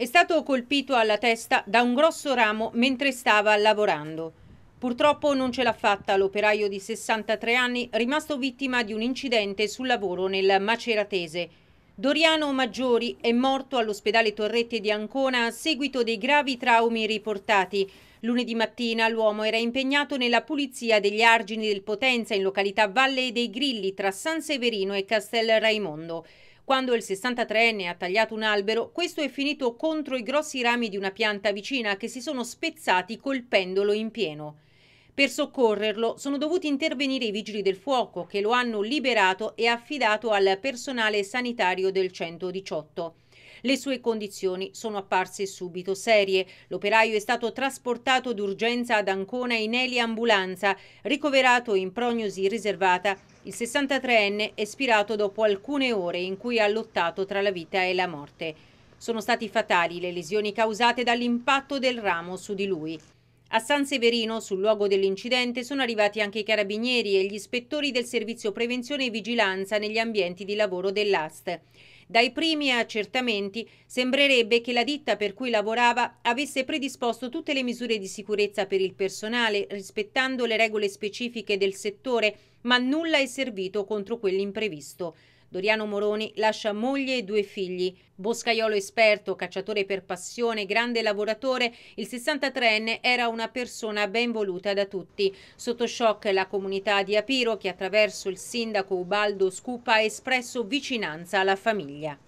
È stato colpito alla testa da un grosso ramo mentre stava lavorando. Purtroppo non ce l'ha fatta l'operaio di 63 anni rimasto vittima di un incidente sul lavoro nel Maceratese. Doriano Maggiori è morto all'ospedale Torretti di Ancona a seguito dei gravi traumi riportati. Lunedì mattina l'uomo era impegnato nella pulizia degli argini del Potenza in località Valle dei Grilli tra San Severino e Castel Raimondo. Quando il 63enne ha tagliato un albero, questo è finito contro i grossi rami di una pianta vicina che si sono spezzati colpendolo in pieno. Per soccorrerlo sono dovuti intervenire i vigili del fuoco che lo hanno liberato e affidato al personale sanitario del 118. Le sue condizioni sono apparse subito serie. L'operaio è stato trasportato d'urgenza ad Ancona in eliambulanza, ricoverato in prognosi riservata. Il 63enne è spirato dopo alcune ore in cui ha lottato tra la vita e la morte. Sono stati fatali le lesioni causate dall'impatto del ramo su di lui. A San Severino, sul luogo dell'incidente, sono arrivati anche i carabinieri e gli ispettori del servizio prevenzione e vigilanza negli ambienti di lavoro dell'AST. Dai primi accertamenti sembrerebbe che la ditta per cui lavorava avesse predisposto tutte le misure di sicurezza per il personale, rispettando le regole specifiche del settore, ma nulla è servito contro quell'imprevisto. Doriano Moroni lascia moglie e due figli. Boscaiolo esperto, cacciatore per passione, grande lavoratore, il 63enne era una persona ben voluta da tutti. Sotto shock la comunità di Apiro che attraverso il sindaco Ubaldo Scupa ha espresso vicinanza alla famiglia.